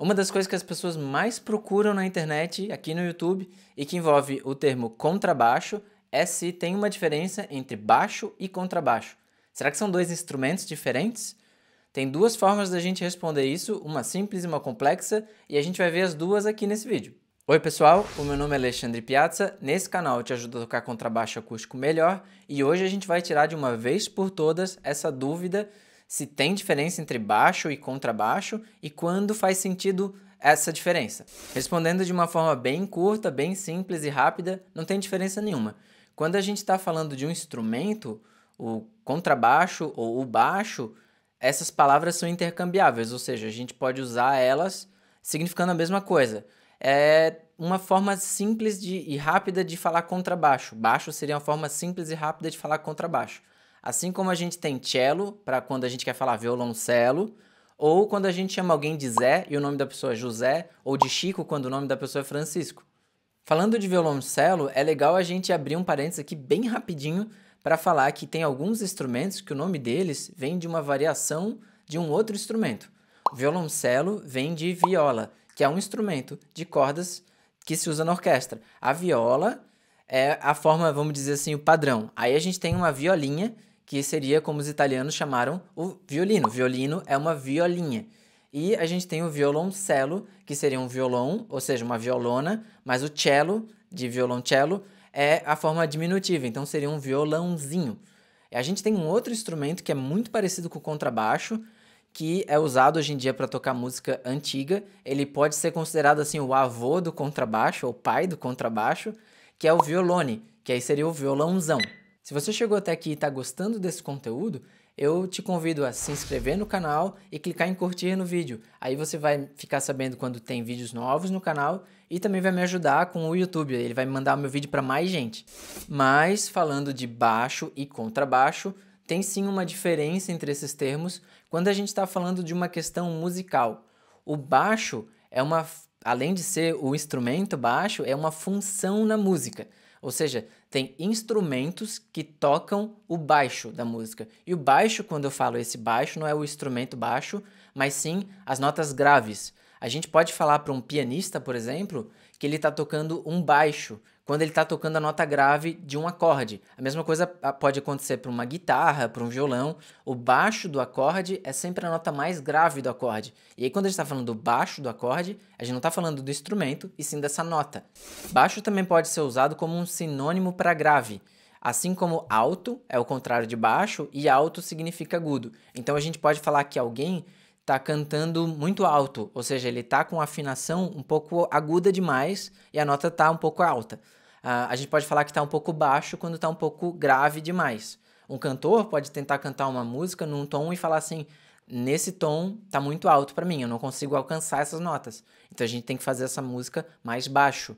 Uma das coisas que as pessoas mais procuram na internet, aqui no YouTube, e que envolve o termo contrabaixo, é se tem uma diferença entre baixo e contrabaixo. Será que são dois instrumentos diferentes? Tem duas formas da gente responder isso, uma simples e uma complexa, e a gente vai ver as duas aqui nesse vídeo. Oi pessoal, o meu nome é Alexandre Piazza, nesse canal eu te ajudo a tocar contrabaixo acústico melhor, e hoje a gente vai tirar de uma vez por todas essa dúvida se tem diferença entre baixo e contrabaixo e quando faz sentido essa diferença. Respondendo de uma forma bem curta, bem simples e rápida, não tem diferença nenhuma. Quando a gente está falando de um instrumento, o contrabaixo ou o baixo, essas palavras são intercambiáveis, ou seja, a gente pode usar elas significando a mesma coisa. É uma forma simples de, e rápida de falar contrabaixo. Baixo seria uma forma simples e rápida de falar contrabaixo. Assim como a gente tem cello para quando a gente quer falar violoncelo, ou quando a gente chama alguém de Zé e o nome da pessoa é José, ou de Chico quando o nome da pessoa é Francisco. Falando de violoncelo, é legal a gente abrir um parênteses aqui bem rapidinho para falar que tem alguns instrumentos que o nome deles vem de uma variação de um outro instrumento. O violoncelo vem de viola, que é um instrumento de cordas que se usa na orquestra. A viola é a forma, vamos dizer assim, o padrão. Aí a gente tem uma violinha que seria como os italianos chamaram o violino. Violino é uma violinha. E a gente tem o violoncelo, que seria um violão, ou seja, uma violona, mas o cello, de violoncello, é a forma diminutiva, então seria um violãozinho. A gente tem um outro instrumento que é muito parecido com o contrabaixo, que é usado hoje em dia para tocar música antiga. Ele pode ser considerado assim o avô do contrabaixo, ou pai do contrabaixo, que é o violone, que aí seria o violãozão. Se você chegou até aqui e está gostando desse conteúdo, eu te convido a se inscrever no canal e clicar em curtir no vídeo. Aí você vai ficar sabendo quando tem vídeos novos no canal e também vai me ajudar com o YouTube, ele vai mandar o meu vídeo para mais gente. Mas falando de baixo e contrabaixo, tem sim uma diferença entre esses termos quando a gente está falando de uma questão musical. O baixo é uma, além de ser o instrumento baixo, é uma função na música. Ou seja, tem instrumentos que tocam o baixo da música. E o baixo, quando eu falo esse baixo, não é o instrumento baixo, mas sim as notas graves. A gente pode falar para um pianista, por exemplo, que ele está tocando um baixo quando ele está tocando a nota grave de um acorde. A mesma coisa ah, pode acontecer para uma guitarra, para um violão. O baixo do acorde é sempre a nota mais grave do acorde. E aí, quando a gente está falando do baixo do acorde, a gente não está falando do instrumento, e sim dessa nota. Baixo também pode ser usado como um sinônimo para grave. Assim como alto é o contrário de baixo e alto significa agudo. Então a gente pode falar que alguém tá cantando muito alto, ou seja, ele tá com a afinação um pouco aguda demais e a nota tá um pouco alta. Uh, a gente pode falar que tá um pouco baixo quando tá um pouco grave demais. Um cantor pode tentar cantar uma música num tom e falar assim: nesse tom tá muito alto para mim, eu não consigo alcançar essas notas. Então a gente tem que fazer essa música mais baixo.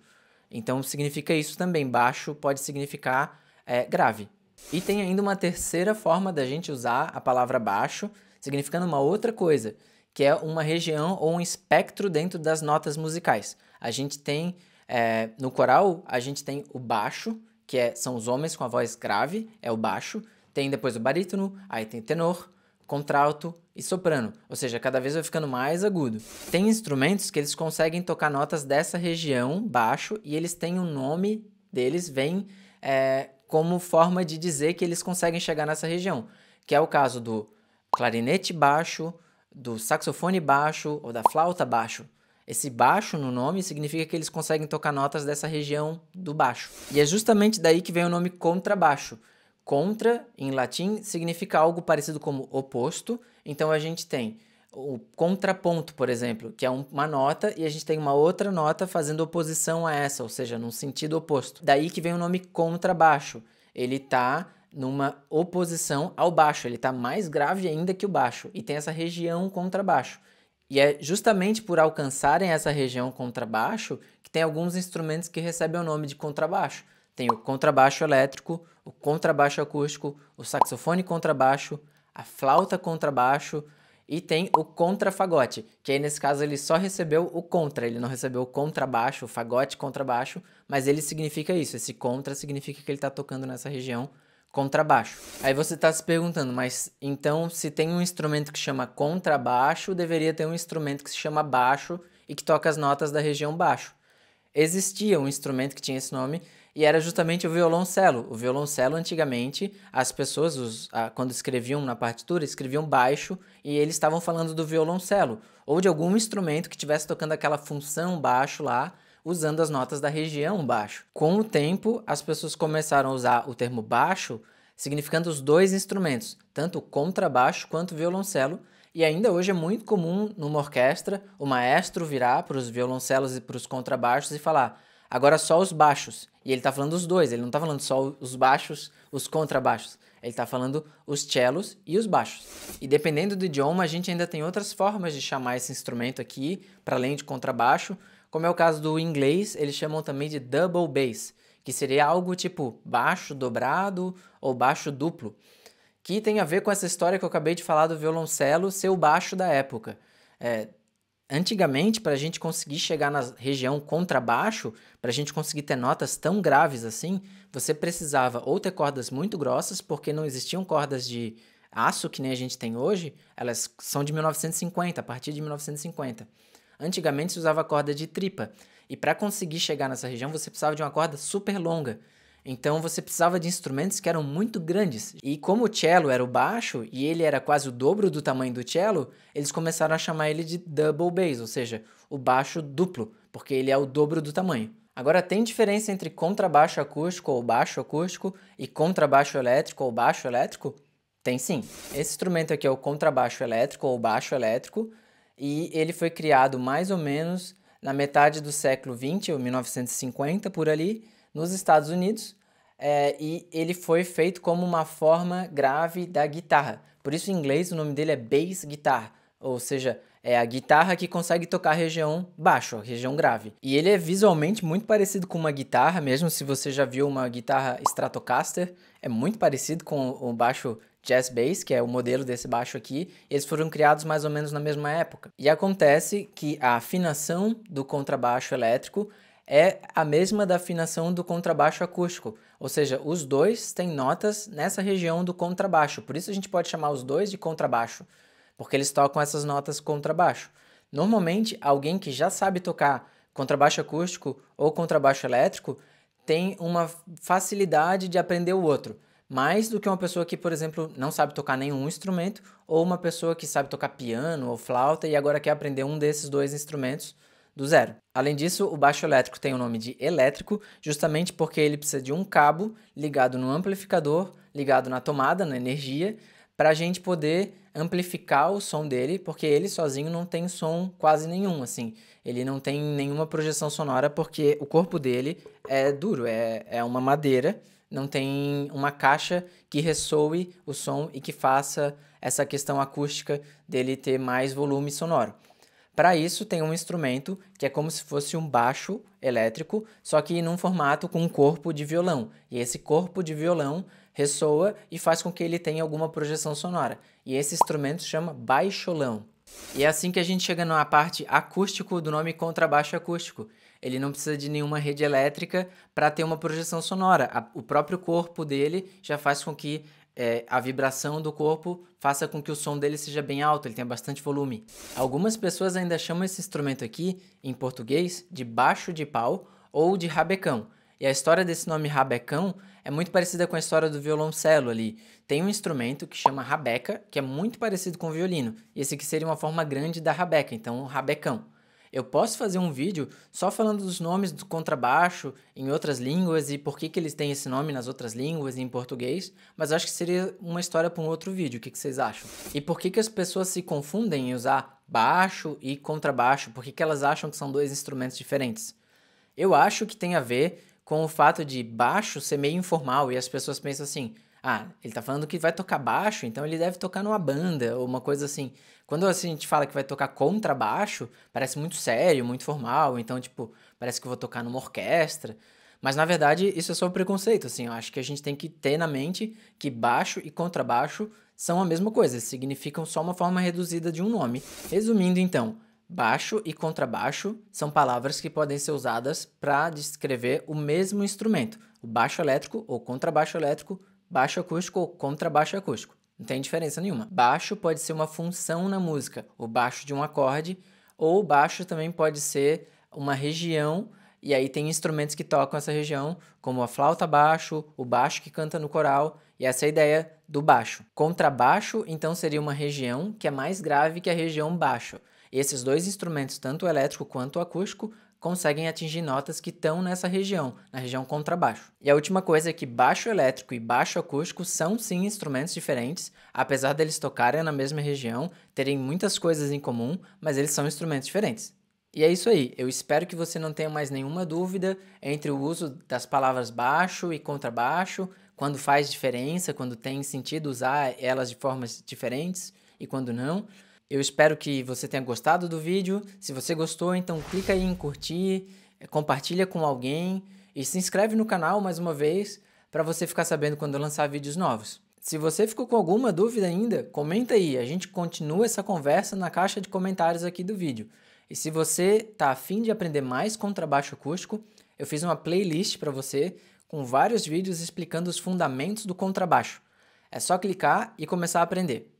Então significa isso também. Baixo pode significar é, grave. E tem ainda uma terceira forma da gente usar a palavra baixo, significando uma outra coisa, que é uma região ou um espectro dentro das notas musicais. A gente tem, é, no coral, a gente tem o baixo, que é, são os homens com a voz grave, é o baixo, tem depois o barítono, aí tem tenor, contralto e soprano, ou seja, cada vez vai ficando mais agudo. Tem instrumentos que eles conseguem tocar notas dessa região baixo e eles têm o um nome deles, vem é, como forma de dizer que eles conseguem chegar nessa região, que é o caso do clarinete baixo, do saxofone baixo ou da flauta baixo. Esse baixo no nome significa que eles conseguem tocar notas dessa região do baixo. E é justamente daí que vem o nome contrabaixo. Contra, em latim, significa algo parecido como oposto. Então a gente tem o contraponto, por exemplo, que é uma nota e a gente tem uma outra nota fazendo oposição a essa, ou seja, num sentido oposto. Daí que vem o nome contrabaixo. Ele está numa oposição ao baixo, ele está mais grave ainda que o baixo e tem essa região contrabaixo. E é justamente por alcançarem essa região contrabaixo que tem alguns instrumentos que recebem o nome de contrabaixo. Tem o contrabaixo elétrico, o contrabaixo acústico, o saxofone contrabaixo, a flauta contrabaixo e tem o contrafagote, que aí nesse caso ele só recebeu o contra, ele não recebeu o contrabaixo, o fagote contrabaixo, mas ele significa isso, esse contra significa que ele está tocando nessa região contrabaixo. Aí você está se perguntando, mas então se tem um instrumento que chama contrabaixo, deveria ter um instrumento que se chama baixo e que toca as notas da região baixo. Existia um instrumento que tinha esse nome e era justamente o violoncelo. O violoncelo antigamente as pessoas os, a, quando escreviam na partitura escreviam baixo e eles estavam falando do violoncelo ou de algum instrumento que estivesse tocando aquela função baixo lá usando as notas da região baixo. Com o tempo, as pessoas começaram a usar o termo baixo significando os dois instrumentos, tanto contrabaixo quanto violoncelo, e ainda hoje é muito comum numa orquestra o maestro virar para os violoncelos e para os contrabaixos e falar: agora só os baixos. E ele está falando os dois, ele não está falando só os baixos, os contrabaixos. Ele está falando os cellos e os baixos. E dependendo do idioma, a gente ainda tem outras formas de chamar esse instrumento aqui, para além de contrabaixo, como é o caso do inglês, eles chamam também de double bass, que seria algo tipo baixo dobrado ou baixo duplo, que tem a ver com essa história que eu acabei de falar do violoncelo ser o baixo da época. É, antigamente, para a gente conseguir chegar na região contrabaixo, para a gente conseguir ter notas tão graves assim, você precisava ou ter cordas muito grossas, porque não existiam cordas de aço que nem a gente tem hoje, elas são de 1950, a partir de 1950. Antigamente se usava corda de tripa. E para conseguir chegar nessa região, você precisava de uma corda super longa. Então você precisava de instrumentos que eram muito grandes. E como o cello era o baixo e ele era quase o dobro do tamanho do cello, eles começaram a chamar ele de double bass, ou seja, o baixo duplo, porque ele é o dobro do tamanho. Agora tem diferença entre contrabaixo acústico ou baixo acústico e contrabaixo elétrico ou baixo elétrico? Tem sim. Esse instrumento aqui é o contrabaixo elétrico ou baixo elétrico, e ele foi criado mais ou menos na metade do século XX, 1950 por ali, nos Estados Unidos, é, e ele foi feito como uma forma grave da guitarra. Por isso, em inglês, o nome dele é bass guitar, ou seja, é a guitarra que consegue tocar região baixo, região grave. E ele é visualmente muito parecido com uma guitarra, mesmo se você já viu uma guitarra Stratocaster, é muito parecido com o baixo jazz bass, que é o modelo desse baixo aqui, eles foram criados mais ou menos na mesma época. E acontece que a afinação do contrabaixo elétrico é a mesma da afinação do contrabaixo acústico, ou seja, os dois têm notas nessa região do contrabaixo, por isso a gente pode chamar os dois de contrabaixo, porque eles tocam essas notas contrabaixo. Normalmente, alguém que já sabe tocar contrabaixo acústico ou contrabaixo elétrico tem uma facilidade de aprender o outro mais do que uma pessoa que, por exemplo, não sabe tocar nenhum instrumento, ou uma pessoa que sabe tocar piano ou flauta e agora quer aprender um desses dois instrumentos do zero. Além disso, o baixo elétrico tem o nome de elétrico, justamente porque ele precisa de um cabo ligado no amplificador, ligado na tomada, na energia, para a gente poder amplificar o som dele, porque ele sozinho não tem som quase nenhum, assim. Ele não tem nenhuma projeção sonora porque o corpo dele é duro, é, é uma madeira não tem uma caixa que ressoe o som e que faça essa questão acústica dele ter mais volume sonoro. Para isso, tem um instrumento que é como se fosse um baixo elétrico, só que num formato com um corpo de violão. E esse corpo de violão ressoa e faz com que ele tenha alguma projeção sonora. E esse instrumento chama baixolão. E é assim que a gente chega na parte acústico do nome contrabaixo acústico, ele não precisa de nenhuma rede elétrica para ter uma projeção sonora. A, o próprio corpo dele já faz com que é, a vibração do corpo faça com que o som dele seja bem alto, ele tenha bastante volume. Algumas pessoas ainda chamam esse instrumento aqui, em português, de baixo de pau ou de rabecão. E a história desse nome rabecão é muito parecida com a história do violoncelo ali. Tem um instrumento que chama rabeca, que é muito parecido com o violino. E esse aqui seria uma forma grande da rabeca, então rabecão. Eu posso fazer um vídeo só falando dos nomes do contrabaixo em outras línguas e por que, que eles têm esse nome nas outras línguas e em português, mas acho que seria uma história para um outro vídeo. O que, que vocês acham? E por que, que as pessoas se confundem em usar baixo e contrabaixo? Por que, que elas acham que são dois instrumentos diferentes? Eu acho que tem a ver com o fato de baixo ser meio informal e as pessoas pensam assim: ah, ele tá falando que vai tocar baixo, então ele deve tocar numa banda, ou uma coisa assim. Quando assim, a gente fala que vai tocar contrabaixo, parece muito sério, muito formal, então, tipo, parece que eu vou tocar numa orquestra. Mas na verdade, isso é só um preconceito, assim. Eu acho que a gente tem que ter na mente que baixo e contrabaixo são a mesma coisa, significam só uma forma reduzida de um nome. Resumindo, então, baixo e contrabaixo são palavras que podem ser usadas para descrever o mesmo instrumento. O baixo elétrico ou contrabaixo elétrico baixo acústico ou contrabaixo acústico. Não tem diferença nenhuma. Baixo pode ser uma função na música, o baixo de um acorde, ou baixo também pode ser uma região, e aí tem instrumentos que tocam essa região, como a flauta baixo, o baixo que canta no coral, e essa é a ideia do baixo. Contrabaixo, então, seria uma região que é mais grave que a região baixo. Esses dois instrumentos, tanto o elétrico quanto o acústico, conseguem atingir notas que estão nessa região, na região contrabaixo. E a última coisa é que baixo elétrico e baixo acústico são sim instrumentos diferentes, apesar deles tocarem na mesma região, terem muitas coisas em comum, mas eles são instrumentos diferentes. E é isso aí, eu espero que você não tenha mais nenhuma dúvida entre o uso das palavras baixo e contrabaixo, quando faz diferença, quando tem sentido usar elas de formas diferentes e quando não. Eu espero que você tenha gostado do vídeo. Se você gostou, então clica aí em curtir, eh, compartilha com alguém e se inscreve no canal mais uma vez para você ficar sabendo quando eu lançar vídeos novos. Se você ficou com alguma dúvida ainda, comenta aí. A gente continua essa conversa na caixa de comentários aqui do vídeo. E se você está afim de aprender mais contrabaixo acústico, eu fiz uma playlist para você com vários vídeos explicando os fundamentos do contrabaixo. É só clicar e começar a aprender.